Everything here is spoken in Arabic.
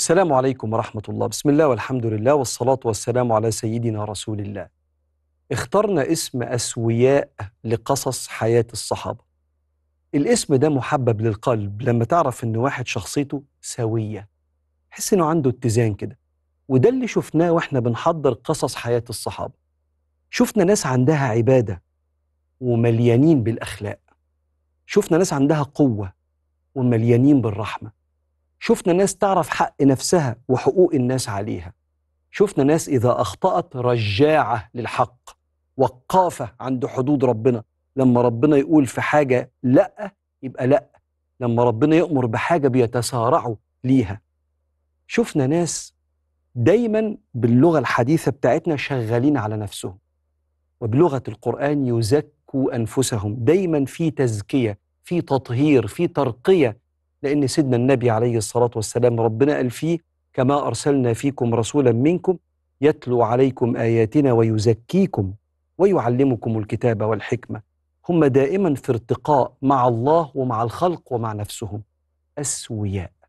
السلام عليكم ورحمة الله بسم الله والحمد لله والصلاة والسلام على سيدنا رسول الله اخترنا اسم أسوياء لقصص حياة الصحابة الاسم ده محبب للقلب لما تعرف ان واحد شخصيته سوية حس انه عنده اتزان كده وده اللي شفناه واحنا بنحضر قصص حياة الصحابة شفنا ناس عندها عبادة ومليانين بالأخلاق شفنا ناس عندها قوة ومليانين بالرحمة شفنا ناس تعرف حق نفسها وحقوق الناس عليها شفنا ناس إذا أخطأت رجاعة للحق وقافة عند حدود ربنا لما ربنا يقول في حاجة لأ يبقى لأ لما ربنا يأمر بحاجة بيتسارعوا ليها شفنا ناس دايما باللغة الحديثة بتاعتنا شغالين على نفسهم وبلغة القرآن يزكوا أنفسهم دايما في تزكية في تطهير في ترقية لأن سيدنا النبي عليه الصلاة والسلام ربنا قال فيه كما أرسلنا فيكم رسولا منكم يتلو عليكم آياتنا ويزكيكم ويعلمكم الكتاب والحكمة هم دائما في ارتقاء مع الله ومع الخلق ومع نفسهم أسوياء